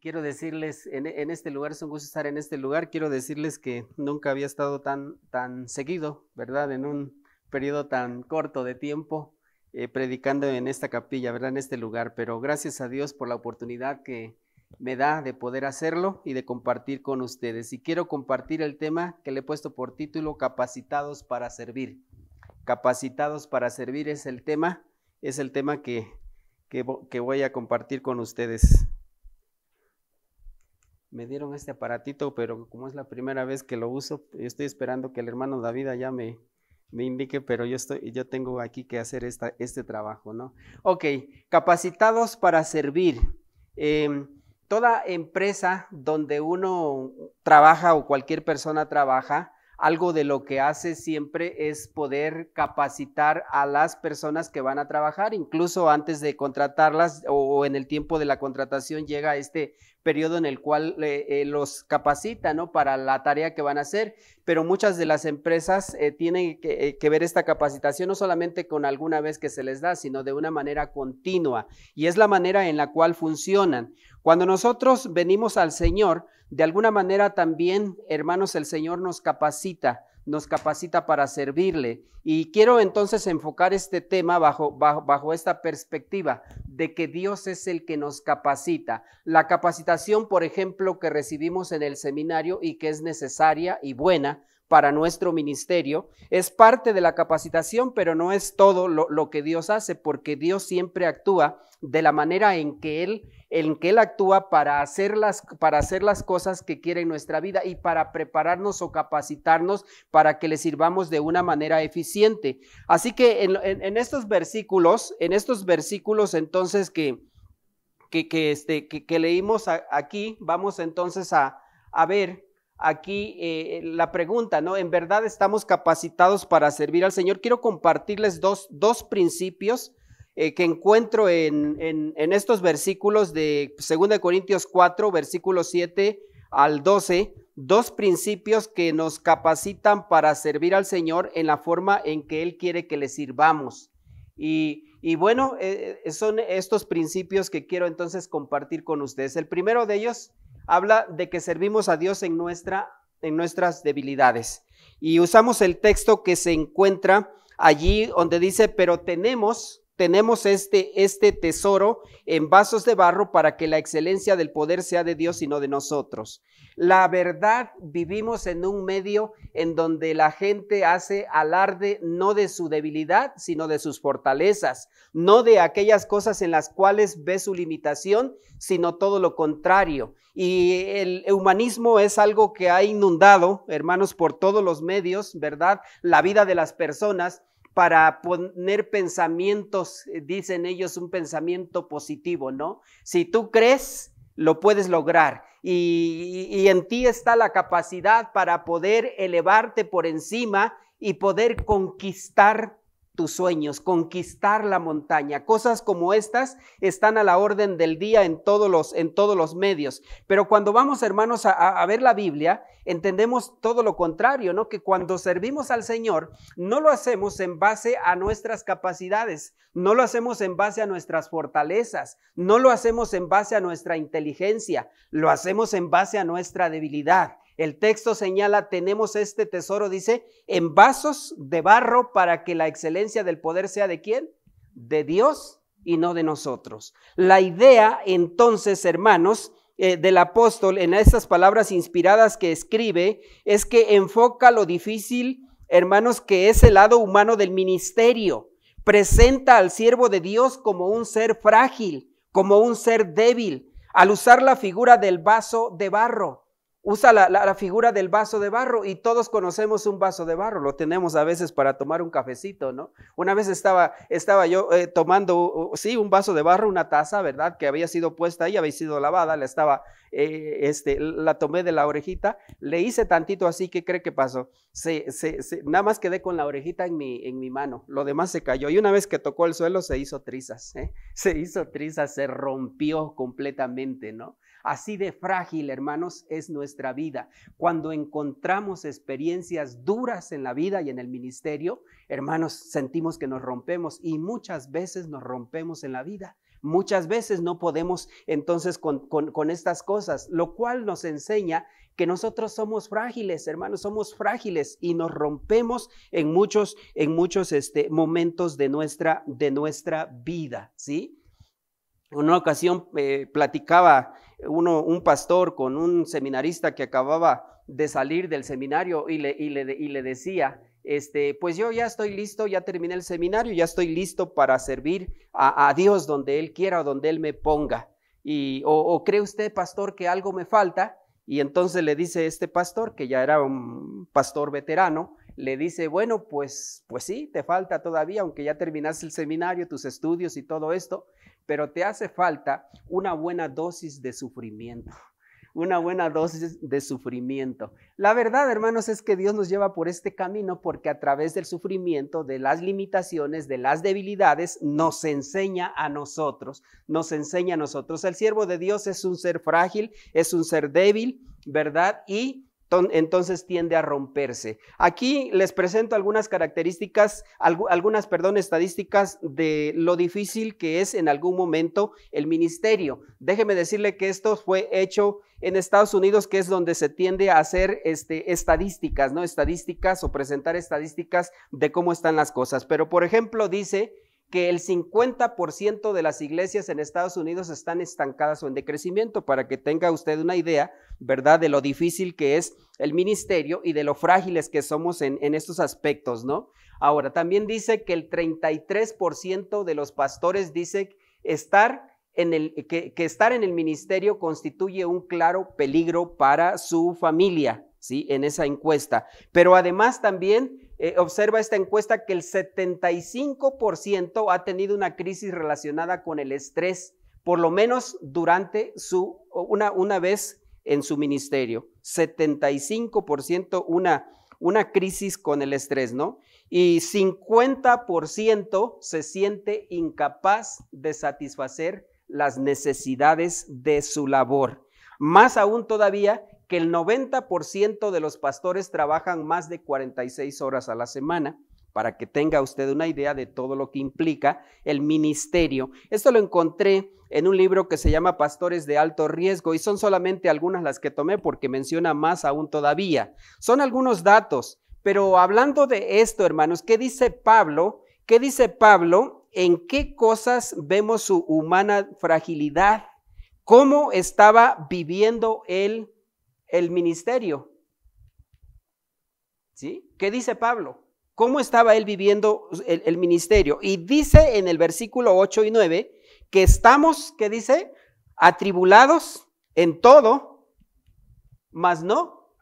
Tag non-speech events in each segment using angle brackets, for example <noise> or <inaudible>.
quiero decirles, en, este lugar, es un gusto estar en este lugar, quiero decirles que nunca había estado tan, tan seguido, ¿verdad? En un periodo tan corto de tiempo, eh, predicando en esta capilla, ¿verdad? En este lugar, pero gracias a Dios por la oportunidad que me da de poder hacerlo y de compartir con ustedes. Y quiero compartir el tema que le he puesto por título, Capacitados para Servir. Capacitados para Servir es el tema, es el tema que, que voy a compartir con ustedes me dieron este aparatito, pero como es la primera vez que lo uso, estoy esperando que el hermano David ya me, me indique, pero yo, estoy, yo tengo aquí que hacer esta, este trabajo, ¿no? Ok, capacitados para servir. Em, toda empresa donde uno trabaja o cualquier persona trabaja, algo de lo que hace siempre es poder capacitar a las personas que van a trabajar, incluso antes de contratarlas o, en el tiempo de la contratación llega este periodo en el cual eh, eh, los capacita para la tarea que van a hacer, pero muchas de las empresas eh, tienen que, ver esta capacitación no solamente con alguna vez que se les da, sino de una manera continua y es la manera en la cual funcionan. Cuando nosotros venimos al Señor, de alguna manera también, hermanos, el Señor nos capacita, nos capacita para servirle. Y quiero entonces enfocar este tema bajo, bajo, esta perspectiva de que Dios es el que nos capacita. La capacitación, por ejemplo, que recibimos en el seminario y que es necesaria y buena, para nuestro ministerio. Es parte de la capacitación, pero no es todo lo, que Dios hace, porque Dios siempre actúa de la manera en que Él, en que Él actúa para hacer, las, para hacer las cosas que quiere en nuestra vida y para prepararnos o capacitarnos para que le sirvamos de una manera eficiente. Así que en, estos versículos, en estos versículos entonces que, que, que, este, que leímos aquí, vamos entonces a, a ver aquí eh, la pregunta, ¿no? ¿En verdad estamos capacitados para servir al Señor? Quiero compartirles dos, dos principios eh, que encuentro en, en, estos versículos de 2 Corintios 4, versículo 7 al 12, dos principios que nos capacitan para servir al Señor en la forma en que Él quiere que le sirvamos. Y, y bueno, eh, son estos principios que quiero entonces compartir con ustedes. El primero de ellos habla de que servimos a Dios en, nuestra, en nuestras debilidades. Y usamos el texto que se encuentra allí donde dice, pero tenemos tenemos este, este tesoro en vasos de barro para que la excelencia del poder sea de Dios y no de nosotros. La verdad, vivimos en un medio en donde la gente hace alarde no de su debilidad, sino de sus fortalezas, no de aquellas cosas en las cuales ve su limitación, sino todo lo contrario. Y el humanismo es algo que ha inundado, hermanos, por todos los medios, ¿verdad? La vida de las personas para poner pensamientos, eh, dicen ellos, un pensamiento positivo, ¿no? Si tú crees, lo puedes lograr y, en ti está la capacidad para poder elevarte por encima y poder conquistar tus sueños, conquistar la montaña. Cosas como estas están a la orden del día en todos los, en todos los medios. Pero cuando vamos, hermanos, a, a ver la Biblia, entendemos todo lo contrario, ¿no? Que cuando servimos al Señor, no lo hacemos en base a nuestras capacidades, no lo hacemos en base a nuestras fortalezas, no lo hacemos en base a nuestra inteligencia, lo hacemos en base a nuestra debilidad. El texto señala, tenemos este tesoro, dice, en vasos de barro para que la excelencia del poder sea de quién? De Dios y no de nosotros. La idea entonces, hermanos, eh, del apóstol en estas palabras inspiradas que escribe es que enfoca lo difícil, hermanos, que es el lado humano del ministerio. Presenta al siervo de Dios como un ser frágil, como un ser débil, al usar la figura del vaso de barro usa la, figura del vaso de barro y todos conocemos un vaso de barro, lo tenemos a veces para tomar un cafecito, ¿no? Una vez estaba, estaba yo eh, tomando, sí, un vaso de barro, una taza, ¿verdad? Que había sido puesta ahí, había sido lavada, la estaba, eh, este, la tomé de la orejita, le hice tantito así, ¿qué cree que pasó? Se, se, nada más quedé con la orejita en mi, en mi mano, lo demás se cayó y una vez que tocó el suelo se hizo trizas, ¿eh? <laughs> Se hizo trizas, se rompió completamente, ¿no? Así de frágil, hermanos, es nuestra vida. Cuando encontramos experiencias duras en la vida y en el ministerio, hermanos, sentimos que nos rompemos y muchas veces nos rompemos en la vida. Muchas veces no podemos entonces con, con, estas cosas, lo cual nos enseña que nosotros somos frágiles, hermanos, somos frágiles y nos rompemos en muchos, en muchos este, momentos de nuestra, de nuestra vida, ¿sí? En una ocasión eh, platicaba uno, un pastor con un seminarista que acababa de salir del seminario y le, decía, este, pues yo ya estoy listo, ya terminé el seminario, ya estoy listo para servir a, Dios donde Él quiera o donde Él me ponga. Y, o, cree usted, pastor, que algo me falta? Y entonces le dice este pastor, que ya era un pastor veterano, le dice, bueno, pues, pues sí, te falta todavía, aunque ya terminaste el seminario, tus estudios y todo esto, pero te hace falta una buena dosis de sufrimiento. Una buena dosis de sufrimiento. La verdad, hermanos, es que Dios nos lleva por este camino porque a través del sufrimiento, de las limitaciones, de las debilidades, nos enseña a nosotros, nos enseña a nosotros. El siervo de Dios es un ser frágil, es un ser débil, ¿verdad? Y entonces tiende a romperse. Aquí les presento algunas características, algunas, perdón, estadísticas de lo difícil que es en algún momento el ministerio. Déjeme decirle que esto fue hecho en Estados Unidos, que es donde se tiende a hacer este, estadísticas, ¿no? Estadísticas o presentar estadísticas de cómo están las cosas. Pero, por ejemplo, dice que el 50% de las iglesias en Estados Unidos están estancadas o en decrecimiento, para que tenga usted una idea, ¿verdad?, de lo difícil que es el ministerio y de lo frágiles que somos en, en estos aspectos, ¿no? Ahora, también dice que el 33% de los pastores dice estar en el, que, que estar en el ministerio constituye un claro peligro para su familia, ¿sí? En esa encuesta. Pero además también eh, observa esta encuesta que el 75% ha tenido una crisis relacionada con el estrés, por lo menos durante su, una, una vez en su ministerio. 75% una, una crisis con el estrés, ¿no? Y 50% se siente incapaz de satisfacer las necesidades de su labor. Más aún todavía, que el 90% de los pastores trabajan más de 46 horas a la semana, para que tenga usted una idea de todo lo que implica el ministerio. Esto lo encontré en un libro que se llama Pastores de Alto Riesgo y son solamente algunas las que tomé porque menciona más aún todavía. Son algunos datos, pero hablando de esto, hermanos, ¿qué dice Pablo? ¿Qué dice Pablo? ¿En qué cosas vemos su humana fragilidad? ¿Cómo estaba viviendo él el ministerio. ¿Sí? ¿Qué dice Pablo? ¿Cómo estaba él viviendo el, ministerio? Y dice en el versículo 8 y 9 que estamos, ¿qué dice? Atribulados en todo, mas no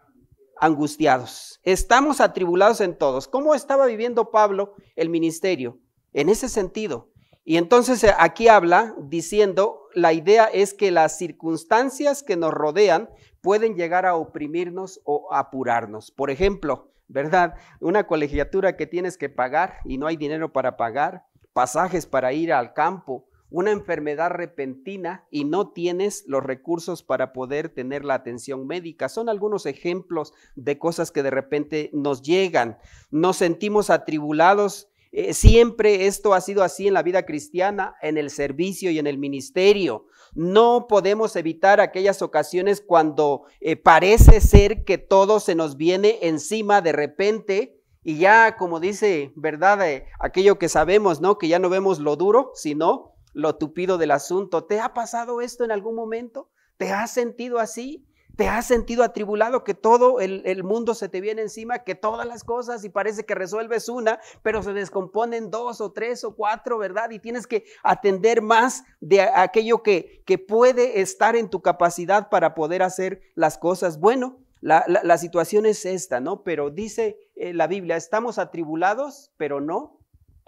angustiados. Estamos atribulados en todos. ¿Cómo estaba viviendo Pablo el ministerio? En ese sentido. Y entonces eh, aquí habla diciendo, la idea es que las circunstancias que nos rodean pueden llegar a oprimirnos o apurarnos. Por ejemplo, ¿verdad? Una colegiatura que tienes que pagar y no hay dinero para pagar, pasajes para ir al campo, una enfermedad repentina y no tienes los recursos para poder tener la atención médica. Son algunos ejemplos de cosas que de repente nos llegan. Nos sentimos atribulados eh, siempre esto ha sido así en la vida cristiana, en el servicio y en el ministerio. No podemos evitar aquellas ocasiones cuando eh, parece ser que todo se nos viene encima de repente y ya, como dice, ¿verdad? Eh, aquello que sabemos, ¿no? Que ya no vemos lo duro, sino lo tupido del asunto. ¿Te ha pasado esto en algún momento? ¿Te has sentido así? ¿Te has sentido atribulado que todo el, mundo se te viene encima, que todas las cosas y parece que resuelves una, pero se descomponen dos o tres o cuatro, ¿verdad? Y tienes que atender más de aquello que, que puede estar en tu capacidad para poder hacer las cosas. Bueno, la, situación es esta, ¿no? Pero dice eh, la Biblia, estamos atribulados, pero no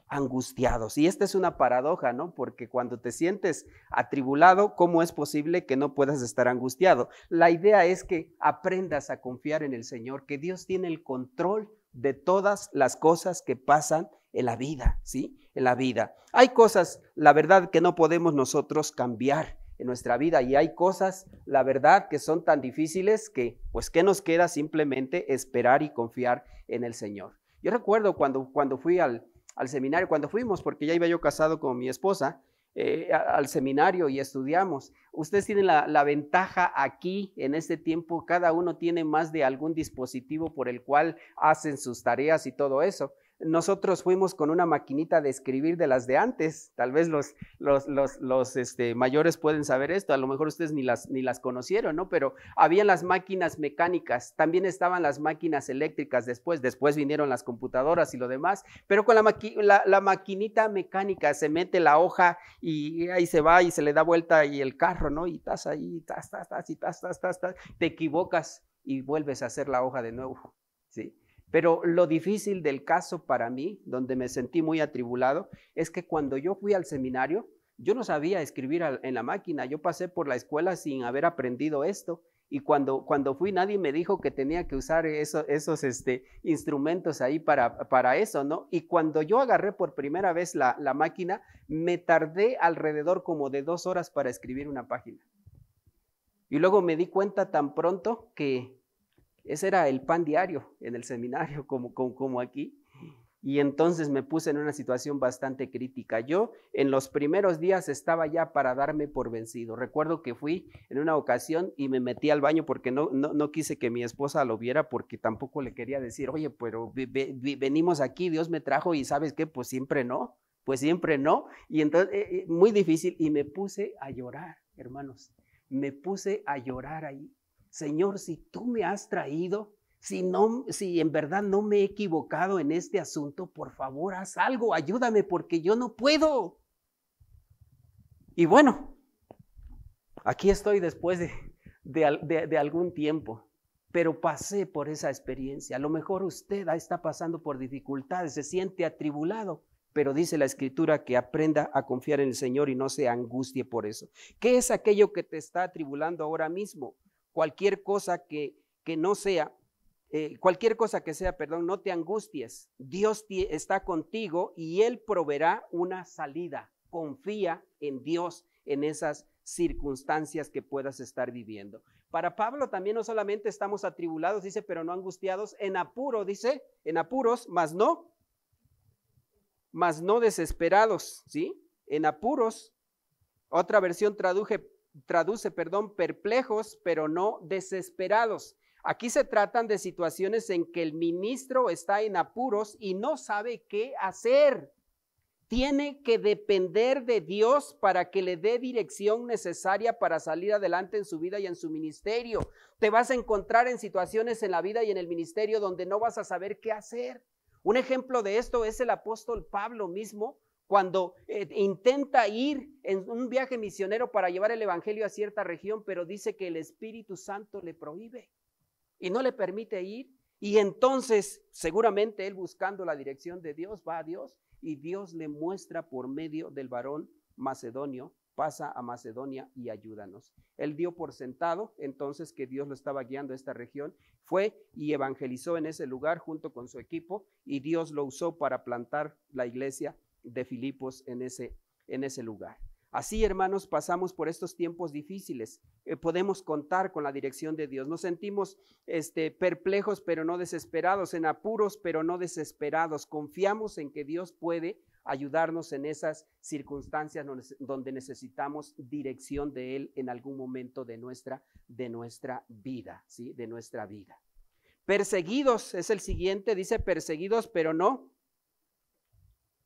angustiados. Y esta es una paradoja, ¿no? Porque cuando te sientes atribulado, ¿cómo es posible que no puedas estar angustiado? La idea es que aprendas a confiar en el Señor, que Dios tiene el control de todas las cosas que pasan en la vida, ¿sí? En la vida. Hay cosas, la verdad, que no podemos nosotros cambiar en nuestra vida y hay cosas, la verdad, que son tan difíciles que, pues, ¿qué nos queda simplemente esperar y confiar en el Señor? Yo recuerdo cuando, cuando fui al, al seminario, cuando fuimos, porque ya iba yo casado con mi esposa, eh, al seminario y estudiamos. Ustedes tienen la, ventaja aquí, en este tiempo, cada uno tiene más de algún dispositivo por el cual hacen sus tareas y todo eso nosotros fuimos con una maquinita de escribir de las de antes. Tal vez los, este, mayores pueden saber esto, a lo mejor ustedes ni las, ni las conocieron, ¿no? Pero habían las máquinas mecánicas, también estaban las máquinas eléctricas después, después vinieron las computadoras y lo demás, pero con la, la, maquinita mecánica se mete la hoja y ahí se va y se le da vuelta y el carro, ¿no? Y estás ahí, estás, estás, y estás, te equivocas y vuelves a hacer la hoja de nuevo, ¿sí? Pero lo difícil del caso para mí, donde me sentí muy atribulado, es que cuando yo fui al seminario, yo no sabía escribir en la máquina, yo pasé por la escuela sin haber aprendido esto. Y cuando, cuando fui, nadie me dijo que tenía que usar esos este, instrumentos ahí para, para eso, ¿no? Y cuando yo agarré por primera vez la máquina, me tardé alrededor como de dos horas para escribir una página. Y luego me di cuenta tan pronto que ese era el pan diario en el seminario, como, como, aquí. Y entonces me puse en una situación bastante crítica. Yo en los primeros días estaba ya para darme por vencido. Recuerdo que fui en una ocasión y me metí al baño porque no, no, quise que mi esposa lo viera porque tampoco le quería decir, oye, pero venimos aquí, Dios me trajo y sabes qué, pues siempre no, pues siempre no. Y entonces, eh, eh, muy difícil. Y me puse a llorar, hermanos. Me puse a llorar ahí. Señor, si tú me has traído, si, no, si en verdad no me he equivocado en este asunto, por favor haz algo, ayúdame porque yo no puedo. Y bueno, aquí estoy después de, algún tiempo pero pasé por esa experiencia. A lo mejor usted está pasando por dificultades, se siente atribulado, pero dice la escritura que aprenda a confiar en el Señor y no se angustie por eso. ¿Qué es aquello que te está atribulando ahora mismo? cualquier cosa que, no sea, eh, cualquier cosa que sea, perdón, no te angusties. Dios está contigo y Él proveerá una salida. Confía en Dios en esas circunstancias que puedas estar viviendo. Para Pablo también no solamente estamos atribulados, dice, pero no angustiados, en apuro, dice, en apuros, más no, más no desesperados, ¿sí? En apuros. Otra versión traduje traduce, perdón, perplejos, pero no desesperados. Aquí se tratan de situaciones en que el ministro está en apuros y no sabe qué hacer. Tiene que depender de Dios para que le dé dirección necesaria para salir adelante en su vida y en su ministerio. Te vas a encontrar en situaciones en la vida y en el ministerio donde no vas a saber qué hacer. Un ejemplo de esto es el apóstol Pablo mismo, cuando eh, intenta ir en un viaje misionero para llevar el Evangelio a cierta región, pero dice que el Espíritu Santo le prohíbe y no le permite ir. Y entonces seguramente él buscando la dirección de Dios va a Dios y Dios le muestra por medio del varón macedonio, pasa a Macedonia y ayúdanos. Él dio por sentado entonces que Dios lo estaba guiando a esta región, fue y evangelizó en ese lugar junto con su equipo y Dios lo usó para plantar la iglesia de Filipos en ese, en ese lugar. Así, hermanos, pasamos por estos tiempos difíciles. Eh, podemos contar con la dirección de Dios. Nos sentimos este, perplejos, pero no desesperados, en apuros, pero no desesperados. Confiamos en que Dios puede ayudarnos en esas circunstancias donde necesitamos dirección de Él en algún momento de nuestra, de nuestra vida, ¿sí? De nuestra vida. Perseguidos es el siguiente, dice perseguidos, pero no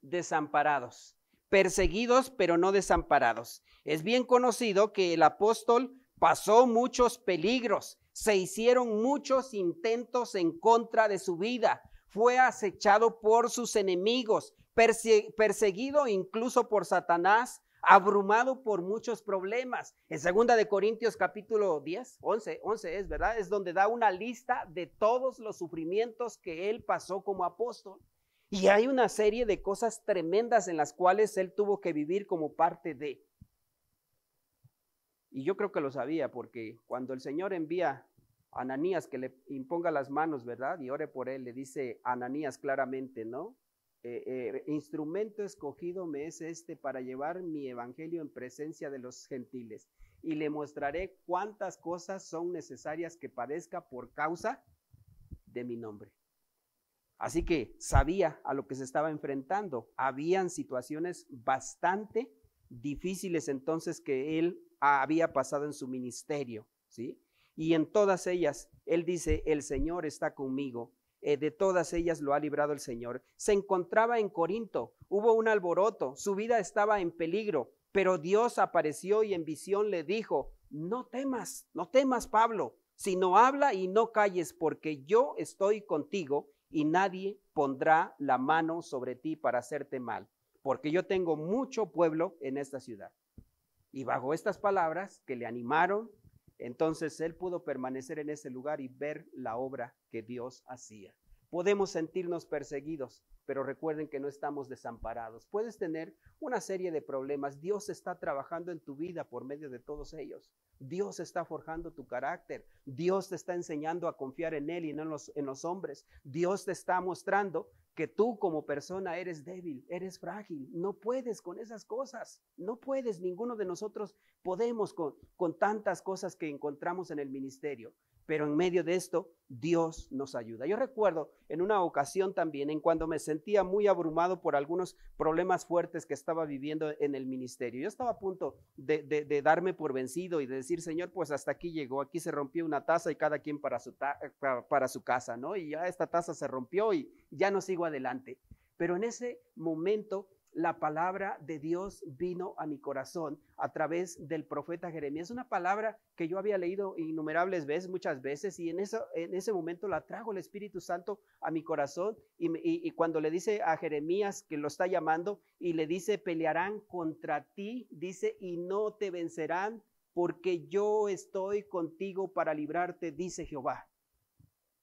desamparados, perseguidos pero no desamparados. Es bien conocido que el apóstol pasó muchos peligros, se hicieron muchos intentos en contra de su vida, fue acechado por sus enemigos, perseguido incluso por Satanás, abrumado por muchos problemas. En segunda de Corintios capítulo 10, 11, 11 es, ¿verdad? Es donde da una lista de todos los sufrimientos que él pasó como apóstol. Y hay una serie de cosas tremendas en las cuales él tuvo que vivir como parte de. Y yo creo que lo sabía, porque cuando el Señor envía a Ananías que le imponga las manos, ¿verdad? Y ore por él, le dice Ananías claramente, ¿no? Eh, eh, instrumento escogido me es este para llevar mi evangelio en presencia de los gentiles y le mostraré cuántas cosas son necesarias que padezca por causa de mi nombre. Así que sabía a lo que se estaba enfrentando. Habían situaciones bastante difíciles entonces que él había pasado en su ministerio, ¿sí? Y en todas ellas, él dice, el Señor está conmigo. Eh, de todas ellas lo ha librado el Señor. Se encontraba en Corinto, hubo un alboroto, su vida estaba en peligro, pero Dios apareció y en visión le dijo, no temas, no temas, Pablo, sino habla y no calles, porque yo estoy contigo y nadie pondrá la mano sobre ti para hacerte mal, porque yo tengo mucho pueblo en esta ciudad. Y bajo estas palabras que le animaron, entonces él pudo permanecer en ese lugar y ver la obra que Dios hacía. Podemos sentirnos perseguidos, pero recuerden que no estamos desamparados. Puedes tener una serie de problemas. Dios está trabajando en tu vida por medio de todos ellos. Dios está forjando tu carácter. Dios te está enseñando a confiar en Él y no en los, hombres. Dios te está mostrando que tú como persona eres débil, eres frágil, no puedes con esas cosas, no puedes, ninguno de nosotros podemos con, con tantas cosas que encontramos en el ministerio pero en medio de esto Dios nos ayuda. Yo recuerdo en una ocasión también, en cuando me sentía muy abrumado por algunos problemas fuertes que estaba viviendo en el ministerio. Yo estaba a punto de, darme por vencido y de decir, Señor, pues hasta aquí llegó, aquí se rompió una taza y cada quien para su, para su casa, ¿no? Y ya esta taza se rompió y ya no sigo adelante. Pero en ese momento la palabra de Dios vino a mi corazón a través del profeta Jeremías. una palabra que yo había leído innumerables veces, muchas veces, y en, en ese momento la trajo el Espíritu Santo a mi corazón. y cuando le dice a Jeremías que lo está llamando y le dice, pelearán contra ti, dice, y no te vencerán, porque yo estoy contigo para librarte, dice Jehová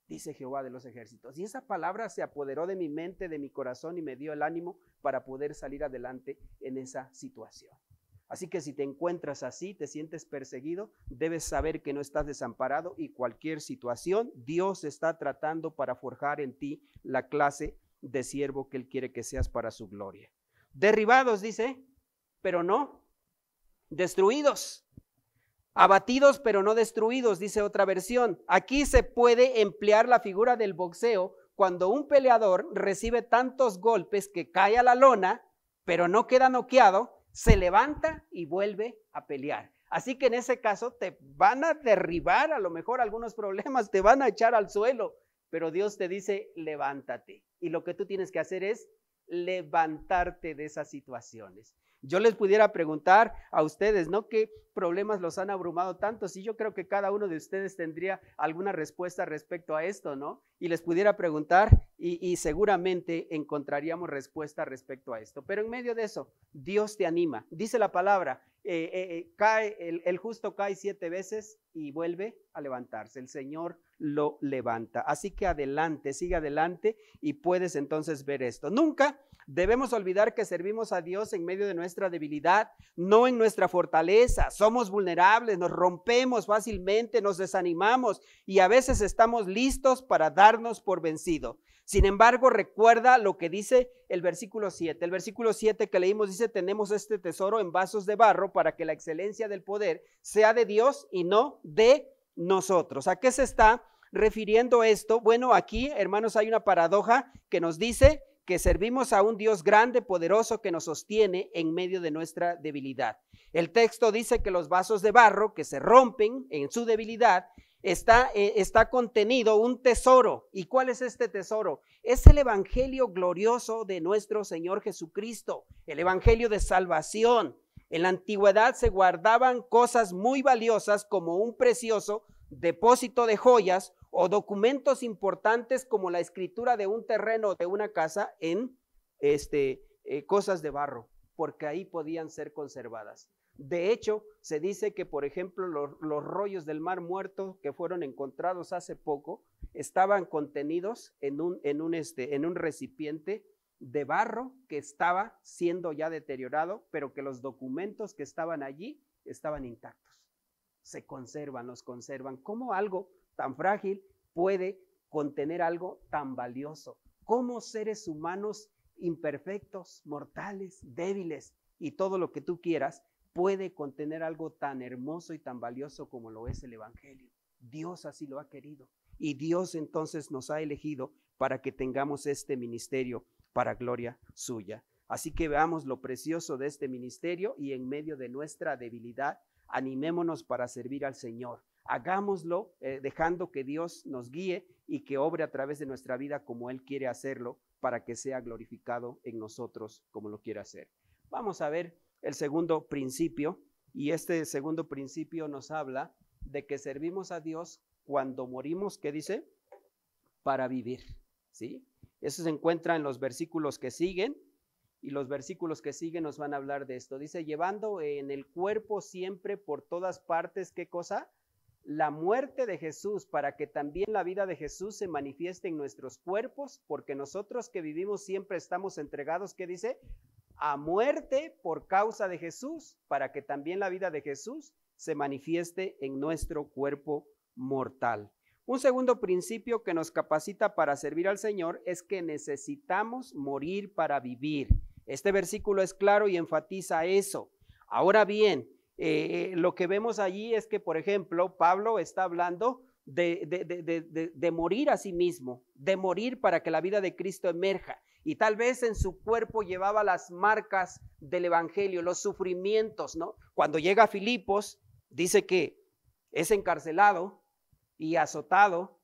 dice Jehová de los ejércitos. Y esa palabra se apoderó de mi mente, de mi corazón y me dio el ánimo para poder salir adelante en esa situación. Así que si te encuentras así, te sientes perseguido, debes saber que no estás desamparado y cualquier situación, Dios está tratando para forjar en ti la clase de siervo que Él quiere que seas para su gloria. Derribados, dice, pero no, destruidos, Abatidos pero no destruidos, dice otra versión. Aquí se puede emplear la figura del boxeo cuando un peleador recibe tantos golpes que cae a la lona, pero no queda noqueado, se levanta y vuelve a pelear. Así que en ese caso te van a derribar a lo mejor algunos problemas, te van a echar al suelo, pero Dios te dice, levántate. Y lo que tú tienes que hacer es levantarte de esas situaciones. Yo les pudiera preguntar a ustedes, ¿no? ¿Qué problemas los han abrumado tanto? Sí, yo creo que cada uno de ustedes tendría alguna respuesta respecto a esto, ¿no? Y les pudiera preguntar y, y seguramente encontraríamos respuesta respecto a esto. Pero en medio de eso, Dios te anima. Dice la palabra eh, eh, eh, cae, el, el, justo cae siete veces y vuelve a levantarse. El Señor lo levanta. Así que adelante, sigue adelante y puedes entonces ver esto. Nunca debemos olvidar que servimos a Dios en medio de nuestra debilidad, no en nuestra fortaleza. Somos vulnerables, nos rompemos fácilmente, nos desanimamos y a veces estamos listos para darnos por vencido. Sin embargo, recuerda lo que dice el versículo 7. El versículo 7 que leímos dice, tenemos este tesoro en vasos de barro para que la excelencia del poder sea de Dios y no de nosotros. ¿A qué se está refiriendo esto? Bueno, aquí, hermanos, hay una paradoja que nos dice que servimos a un Dios grande, poderoso, que nos sostiene en medio de nuestra debilidad. El texto dice que los vasos de barro que se rompen en su debilidad eh, está, contenido un tesoro. ¿Y cuál es este tesoro? Es el Evangelio glorioso de nuestro Señor Jesucristo, el Evangelio de salvación. En la antigüedad se guardaban cosas muy valiosas como un precioso depósito de joyas o documentos importantes como la escritura de un terreno de una casa en este, eh, cosas de barro, porque ahí podían ser conservadas. De hecho, se dice que, por ejemplo, los, rollos del mar muerto que fueron encontrados hace poco estaban contenidos en un, en un, este, en un recipiente de barro que estaba siendo ya deteriorado, pero que los documentos que estaban allí estaban intactos. Se conservan, los conservan. ¿Cómo algo tan frágil puede contener algo tan valioso? ¿Cómo seres humanos imperfectos, mortales, débiles y todo lo que tú quieras puede contener algo tan hermoso y tan valioso como lo es el Evangelio. Dios así lo ha querido. Y Dios entonces nos ha elegido para que tengamos este ministerio para gloria suya. Así que veamos lo precioso de este ministerio y en medio de nuestra debilidad, animémonos para servir al Señor. Hagámoslo eh, dejando que Dios nos guíe y que obre a través de nuestra vida como Él quiere hacerlo para que sea glorificado en nosotros como lo quiere hacer. Vamos a ver el segundo principio, y este segundo principio nos habla de que servimos a Dios cuando morimos, ¿qué dice? Para vivir, ¿sí? Eso se encuentra en los versículos que siguen, y los versículos que siguen nos van a hablar de esto. Dice, llevando en el cuerpo siempre por todas partes, ¿qué cosa? La muerte de Jesús, para que también la vida de Jesús se manifieste en nuestros cuerpos, porque nosotros que vivimos siempre estamos entregados, ¿qué dice? a muerte por causa de Jesús, para que también la vida de Jesús se manifieste en nuestro cuerpo mortal. Un segundo principio que nos capacita para servir al Señor es que necesitamos morir para vivir. Este versículo es claro y enfatiza eso. Ahora bien, eh, lo que vemos allí es que, por ejemplo, Pablo está hablando de, morir a sí mismo, de morir para que la vida de Cristo emerja. Y tal vez en su cuerpo llevaba las marcas del Evangelio, los sufrimientos, ¿no? Cuando llega a Filipos, dice que es encarcelado y azotado.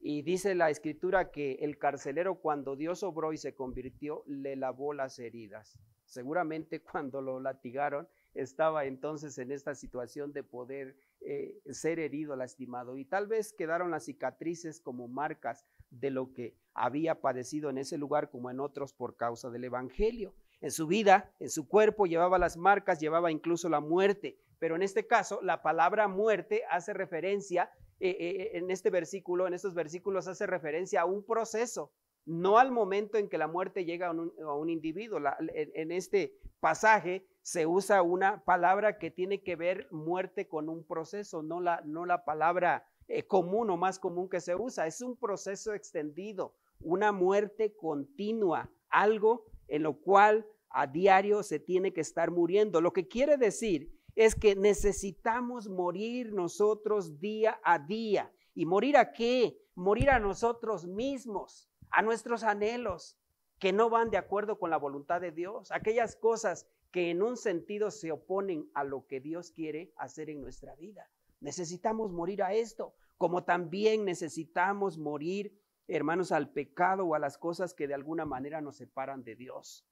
Y dice la escritura que el carcelero cuando Dios obró y se convirtió, le lavó las heridas. Seguramente cuando lo latigaron, estaba entonces en esta situación de poder eh, ser herido, lastimado. Y tal vez quedaron las cicatrices como marcas de lo que había padecido en ese lugar como en otros por causa del Evangelio. En su vida, en su cuerpo, llevaba las marcas, llevaba incluso la muerte. Pero en este caso, la palabra muerte hace referencia, eh, eh, en este versículo, en estos versículos hace referencia a un proceso, no al momento en que la muerte llega a un, individuo. en este pasaje se usa una palabra que tiene que ver muerte con un proceso, no la, no la palabra eh, común o más común que se usa. Es un proceso extendido, una muerte continua, algo en lo cual a diario se tiene que estar muriendo. Lo que quiere decir es que necesitamos morir nosotros día a día. ¿Y morir a qué? Morir a nosotros mismos, a nuestros anhelos que no van de acuerdo con la voluntad de Dios, aquellas cosas que en un sentido se oponen a lo que Dios quiere hacer en nuestra vida. Necesitamos morir a esto, como también necesitamos morir, hermanos, al pecado o a las cosas que de alguna manera nos separan de Dios.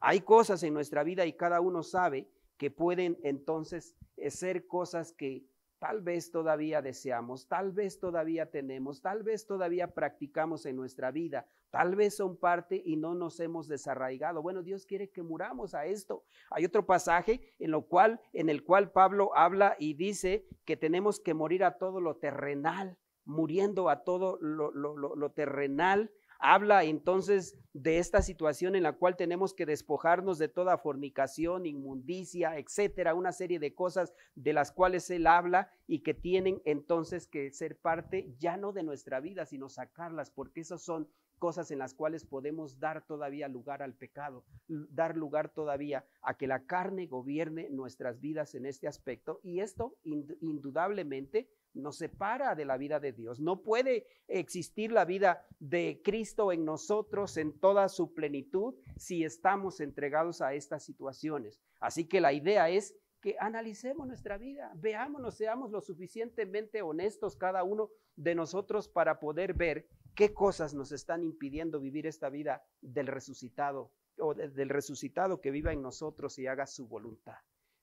Hay cosas en nuestra vida y cada uno sabe que pueden entonces eh, ser cosas que tal vez todavía deseamos, tal vez todavía tenemos, tal vez todavía practicamos en nuestra vida, Tal vez son parte y no nos hemos desarraigado. Bueno, Dios quiere que muramos a esto. Hay otro pasaje en lo cual en el cual Pablo habla y dice que tenemos que morir a todo lo terrenal, muriendo a todo lo, terrenal. Habla entonces de esta situación en la cual tenemos que despojarnos de toda fornicación, inmundicia, etcétera, una serie de cosas de las cuales él habla y que tienen entonces que ser parte ya no de nuestra vida, sino sacarlas, porque esas son cosas en las cuales podemos dar todavía lugar al pecado, dar lugar todavía a que la carne gobierne nuestras vidas en este aspecto. Y esto indudablemente nos separa de la vida de Dios. No puede existir la vida de Cristo en nosotros en toda su plenitud si estamos entregados a estas situaciones. Así que la idea es que analicemos nuestra vida, veámonos, seamos lo suficientemente honestos cada uno de nosotros para poder ver ¿Qué cosas nos están impidiendo vivir esta vida del resucitado o del resucitado que viva en nosotros y haga su voluntad?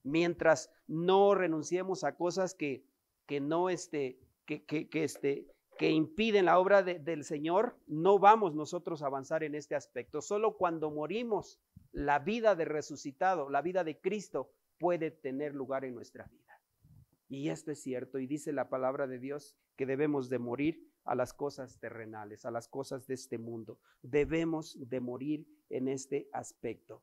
Mientras no renunciemos a cosas que, que no este, que, que, que este, impiden la obra del Señor, no vamos nosotros a avanzar en este aspecto. Solo cuando morimos, la vida de resucitado, la vida de Cristo, puede tener lugar en nuestra vida. Y esto es cierto, y dice la palabra de Dios que debemos de morir a las cosas terrenales, a las cosas de este mundo. Debemos de morir en este aspecto.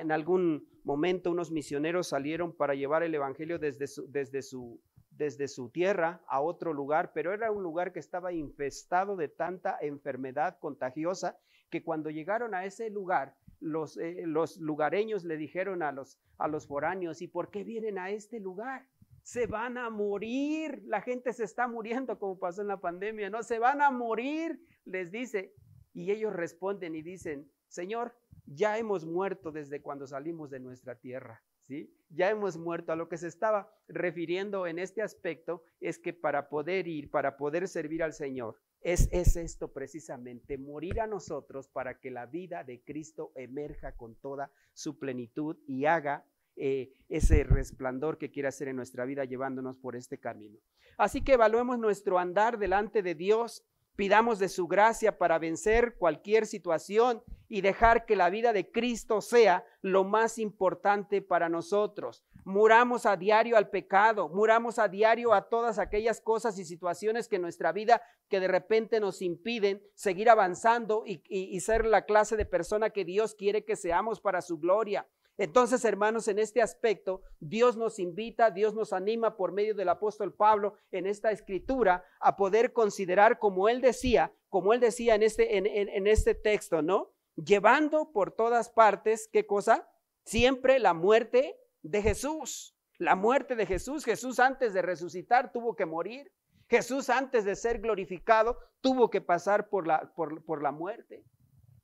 en algún momento unos misioneros salieron para llevar el Evangelio desde su, desde su, desde su tierra a otro lugar, pero era un lugar que estaba infestado de tanta enfermedad contagiosa que cuando llegaron a ese lugar, los, eh, los lugareños le dijeron a los, a los foráneos, ¿y por qué vienen a este lugar? se van a morir, la gente se está muriendo como pasó en la pandemia, no, se van a morir, les dice. Y ellos responden y dicen, Señor, ya hemos muerto desde cuando salimos de nuestra tierra, ¿sí? Ya hemos muerto. A lo que se estaba refiriendo en este aspecto es que para poder ir, para poder servir al Señor, es, es esto precisamente, morir a nosotros para que la vida de Cristo emerja con toda su plenitud y haga eh, ese resplandor que quiere hacer en nuestra vida llevándonos por este camino. Así que evaluemos nuestro andar delante de Dios, pidamos de su gracia para vencer cualquier situación y dejar que la vida de Cristo sea lo más importante para nosotros. Muramos a diario al pecado, muramos a diario a todas aquellas cosas y situaciones que en nuestra vida que de repente nos impiden seguir avanzando y ser la clase de persona que Dios quiere que seamos para su gloria. Entonces, hermanos, en este aspecto, Dios nos invita, Dios nos anima por medio del apóstol Pablo en esta escritura a poder considerar, como él decía, como él decía en este, en, este texto, ¿no? Llevando por todas partes, ¿qué cosa? Siempre la muerte de Jesús. La muerte de Jesús. Jesús antes de resucitar tuvo que morir. Jesús antes de ser glorificado tuvo que pasar por la, por, por la muerte.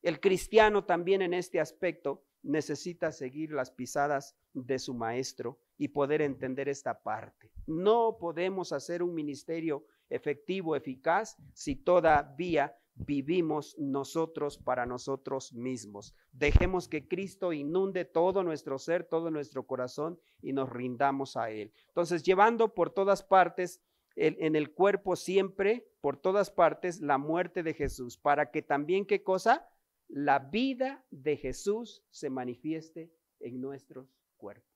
El cristiano también en este aspecto necesita seguir las pisadas de su maestro y poder entender esta parte. No podemos hacer un ministerio efectivo, eficaz, si todavía vivimos nosotros para nosotros mismos. Dejemos que Cristo inunde todo nuestro ser, todo nuestro corazón y nos rindamos a Él. Entonces, llevando por todas partes en el cuerpo siempre, por todas partes, la muerte de Jesús, para que también, ¿qué cosa? la vida de Jesús se manifieste en nuestros cuerpos.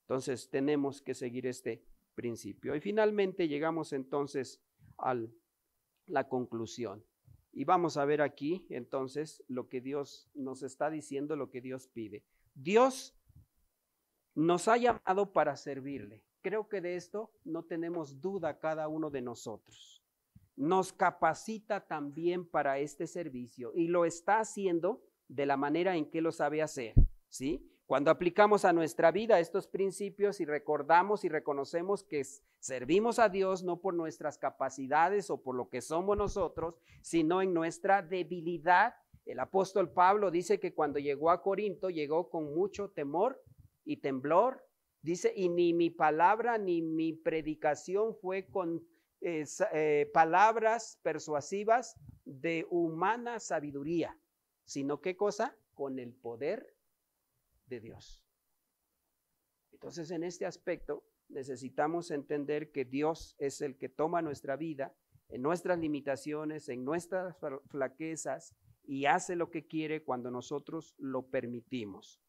Entonces tenemos que seguir este principio. Y finalmente llegamos entonces a la conclusión. Y vamos a ver aquí entonces lo que Dios nos está diciendo, lo que Dios pide. Dios nos ha llamado para servirle. Creo que de esto no tenemos duda cada uno de nosotros nos capacita también para este servicio y lo está haciendo de la manera en que lo sabe hacer, ¿sí? Cuando aplicamos a nuestra vida estos principios y recordamos y reconocemos que servimos a Dios no por nuestras capacidades o por lo que somos nosotros, sino en nuestra debilidad. El apóstol Pablo dice que cuando llegó a Corinto llegó con mucho temor y temblor. Dice, y ni mi palabra ni mi predicación fue con eh, palabras persuasivas de humana sabiduría, sino qué cosa? Con el poder de Dios. Entonces, en este aspecto, necesitamos entender que Dios es el que toma nuestra vida, en nuestras limitaciones, en nuestras flaquezas, y hace lo que quiere cuando nosotros lo permitimos.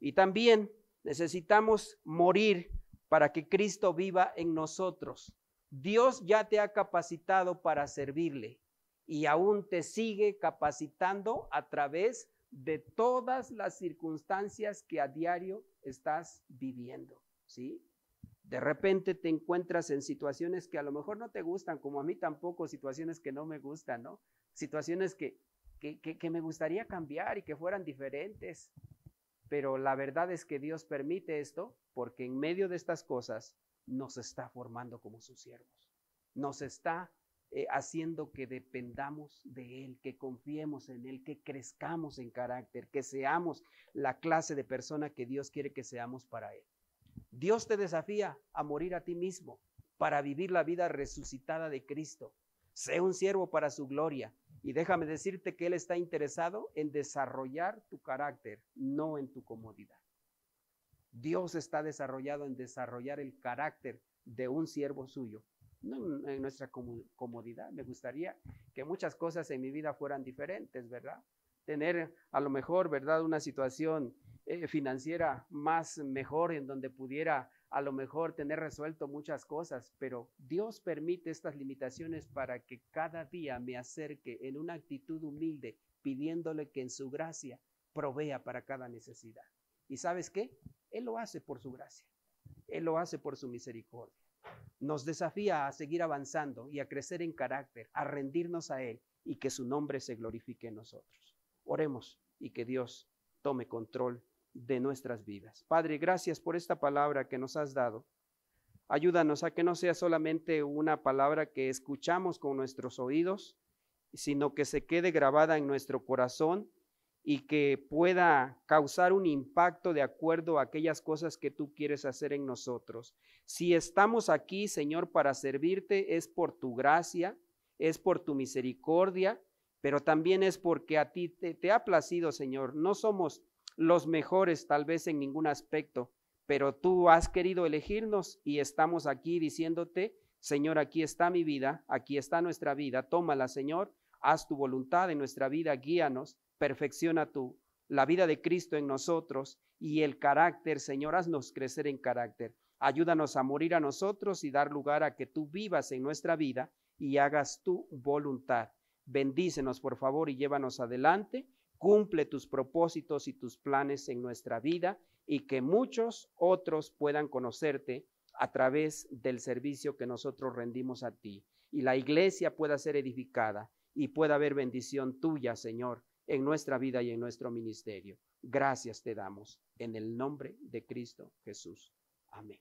Y también necesitamos morir para que Cristo viva en nosotros. Dios ya te ha capacitado para servirle y aún te sigue capacitando a través de todas las circunstancias que a diario estás viviendo, ¿sí? De repente te encuentras en situaciones que a lo mejor no te gustan, como a mí tampoco, situaciones que no me gustan, ¿no? Situaciones que, que, me gustaría cambiar y que fueran diferentes. Pero la verdad es que Dios permite esto porque en medio de estas cosas nos está formando como sus siervos. Nos está eh, haciendo que dependamos de Él, que confiemos en Él, que crezcamos en carácter, que seamos la clase de persona que Dios quiere que seamos para Él. Dios te desafía a morir a ti mismo para vivir la vida resucitada de Cristo. Sé un siervo para su gloria y déjame decirte que Él está interesado en desarrollar tu carácter, no en tu comodidad. Dios está desarrollado en desarrollar el carácter de un siervo suyo, no en nuestra comodidad. Me gustaría que muchas cosas en mi vida fueran diferentes, ¿verdad? Tener a lo mejor, ¿verdad? Una situación eh, financiera más mejor en donde pudiera a lo mejor tener resuelto muchas cosas, pero Dios permite estas limitaciones para que cada día me acerque en una actitud humilde, pidiéndole que en su gracia provea para cada necesidad. ¿Y sabes qué? Él lo hace por su gracia. Él lo hace por su misericordia. Nos desafía a seguir avanzando y a crecer en carácter, a rendirnos a Él y que su nombre se glorifique en nosotros. Oremos y que Dios tome control de nuestras vidas. Padre, gracias por esta palabra que nos has dado. Ayúdanos a que no sea solamente una palabra que escuchamos con nuestros oídos, sino que se quede grabada en nuestro corazón y que pueda causar un impacto de acuerdo a aquellas cosas que tú quieres hacer en nosotros. Si estamos aquí, Señor, para servirte, es por tu gracia, es por tu misericordia, pero también es porque a ti te, ha placido, Señor. No somos los mejores tal vez en ningún aspecto, pero tú has querido elegirnos y estamos aquí diciéndote, Señor, aquí está mi vida, aquí está nuestra vida, tómala, Señor, haz tu voluntad en nuestra vida, guíanos perfecciona tú la vida de Cristo en nosotros y el carácter, Señor, haznos crecer en carácter. Ayúdanos a morir a nosotros y dar lugar a que tú vivas en nuestra vida y hagas tu voluntad. Bendícenos, por favor, y llévanos adelante. Cumple tus propósitos y tus planes en nuestra vida y que muchos otros puedan conocerte a través del servicio que nosotros rendimos a ti. Y la iglesia pueda ser edificada y pueda haber bendición tuya, Señor, en nuestra vida y en nuestro ministerio. Gracias te damos en el nombre de Cristo Jesús. Amén.